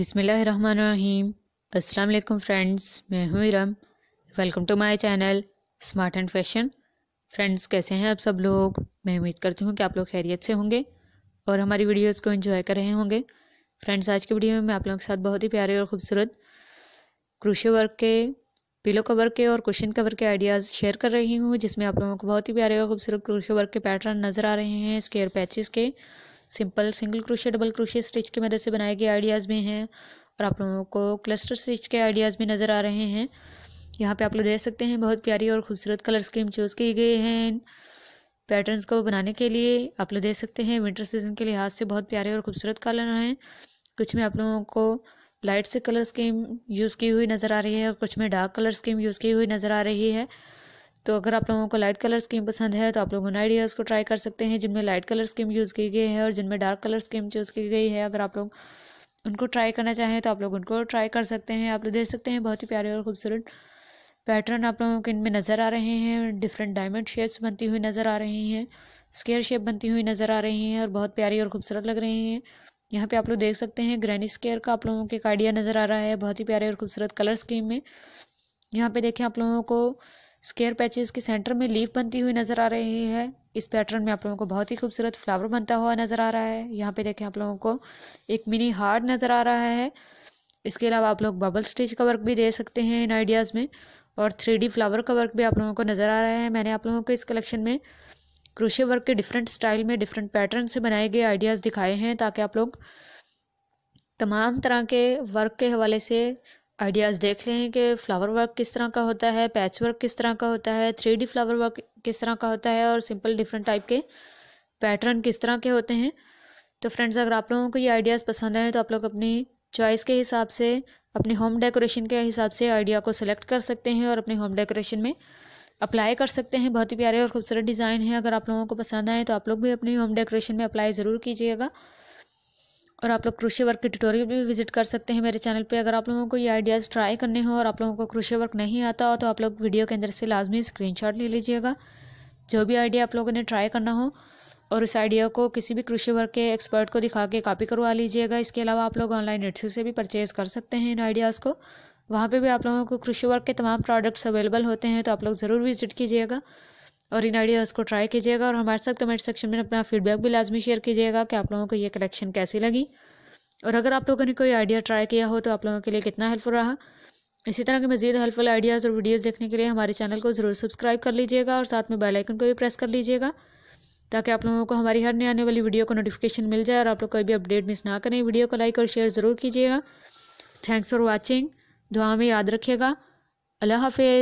बिसमीम अस्सलाम फ्रेंड्स मैं हूँ Iram welcome to my channel smart and fashion friends कैसे हैं आप सब लोग मैं उम्मीद करती हूँ कि आप लोग खैरियत से होंगे और हमारी वीडियोस को एंजॉय कर रहे होंगे फ्रेंड्स आज की वीडियो में मैं आप लोगों के साथ बहुत ही प्यारे और ख़ूबसूरत क्रूशे वर्क के पिलो कवर के और क्वेश्चन कवर के आइडियाज़ शेयर कर रही हूँ जिसमें आप लोगों को बहुत ही प्यारे और खूबसूरत क्रूशे वर्क के पैटर्न नज़र आ रहे हैं स्केयर पैचेस के simple single crochet double crochet stitch की मदद से बनाए गए आइडियाज़ भी हैं और आप लोगों को क्लस्टर स्टिच के आइडियाज़ भी नज़र आ रहे हैं यहाँ पे आप लोग देख सकते हैं बहुत प्यारी और खूबसूरत कलर स्कीम चूज़ की गई है इन पैटर्नस को बनाने के लिए आप लोग देख सकते हैं विंटर सीजन के लिहाज से बहुत प्यारे और खूबसूरत कलर हैं कुछ में आप लोगों को लाइट से कलर स्कीम यूज़ की हुई नज़र आ रही है और कुछ में डार्क कलर स्कीम यूज़ की हुई नज़र आ रही है तो अगर आप लोगों को लाइट कलर स्कीम पसंद है तो आप लोग उन आइडियाज़ को ट्राई कर सकते हैं जिनमें लाइट कलर स्कीम यूज़ की गई है और जिनमें डार्क कलर स्कीम यूज़ की गई है अगर आप लोग उनको ट्राई करना चाहें तो आप लोग उनको ट्राई कर सकते हैं आप लोग देख सकते हैं बहुत ही प्यारे और खूबसूरत पैटर्न आप लोगों के इनमें नज़र आ रहे हैं डिफरेंट डायमंड शेप्स बनती हुई नज़र आ रही हैं स्केयर शेप बनती हुई नज़र आ रही हैं और बहुत प्यारी और खूबसूरत लग रही हैं यहाँ पे आप लोग देख सकते हैं ग्रैनी स्केयर का आप लोगों के एक आइडिया नज़र आ रहा है बहुत ही प्यारे और खूबसूरत कलर स्कीम में यहाँ पे देखें आप लोगों को स्केयर पैचेस के सेंटर में लीफ बनती हुई नजर आ रही है इस पैटर्न में आप लोगों को बहुत ही खूबसूरत फ्लावर बनता हुआ नजर आ रहा है यहाँ पे देखें आप लोगों को एक मिनी हार्ड नजर आ रहा है इसके अलावा आप लोग बबल स्टिच का वर्क भी दे सकते हैं इन आइडियाज़ में और थ्री फ्लावर का वर्क भी आप लोगों को नज़र आ रहा है मैंने आप लोगों को इस कलेक्शन में क्रोशे वर्क के डिफरेंट स्टाइल में डिफरेंट पैटर्न से बनाए गए आइडियाज़ दिखाए हैं ताकि आप लोग तमाम तरह के वर्क के हवाले से आइडियाज़ देख लें कि फ्लावर वर्क किस तरह का होता है पैच वर्क किस तरह का होता है थ्री डी फ्लावर वर्क किस तरह का होता है और सिंपल डिफरेंट टाइप के पैटर्न किस तरह के होते हैं तो फ्रेंड्स अगर आप लोगों को ये आइडियाज़ पसंद आए तो आप लोग अपनी चॉइस के हिसाब से अपने होम डेकोरेशन के हिसाब से आइडिया को सिलेक्ट कर सकते हैं और अपने होम डेकोरेशन में अप्लाई कर सकते हैं बहुत ही प्यारे और खूबसूरत डिज़ाइन है अगर आप लोगों को पसंद आए तो आप लोग भी अपने होम डेकोरेशन में अप्लाई ज़रूर कीजिएगा और आप लोग क्रोशे वर्क के ट्यूटोरियल भी विजिट कर सकते हैं मेरे चैनल पे अगर आप लोगों को ये आइडियाज़ ट्राई करने हो और आप लोगों को क्रोशे वर्क नहीं आता हो तो आप लोग वीडियो के अंदर से लाजमी स्क्रीनशॉट ले लीजिएगा जो भी आइडिया आप लोगों ने ट्राई करना हो और उस आइडिया को किसी भी क्रोशे वर्क के एक्सपर्ट को दिखा के कापी करवा लीजिएगा इसके अलावा आप लोग ऑनलाइन एट्स से भी परचेज़ कर सकते हैं इन आइडियाज़ को वहाँ पर भी आप लोगों को क्रोशे वर्क के तमाम प्रोडक्ट्स अवेलेबल होते हैं तो आप लोग ज़रूर विज़िट कीजिएगा और इन आइडियाज़ को ट्राई कीजिएगा और हमारे साथ कमेंट सेक्शन में अपना फीडबैक भी लाजमी शेयर कीजिएगा कि आप लोगों को ये कलेक्शन कैसी लगी और अगर आप लोगों ने कोई आइडिया ट्राई किया हो तो आप लोगों के लिए कितना हेल्पफुल रहा इसी तरह के मजीद हेल्पफुल आइडियाज़ और वीडियोज़ देखने के लिए हमारे चैनल को ज़रूर सब्सक्राइब कर लीजिएगा और साथ में बेल आइकन को भी प्रेस कर लीजिएगा ताकि आप लोगों को हमारी हर नए आने वाली वीडियो को नोटिफिकेशन मिल जाए और आप लोग कोई भी अपडेट मिस ना करें वीडियो को लाइक और शेयर ज़रूर कीजिएगा थैंक्स फॉर वॉचिंग दुआ में याद रखिएगा अल्लाह हाफिज़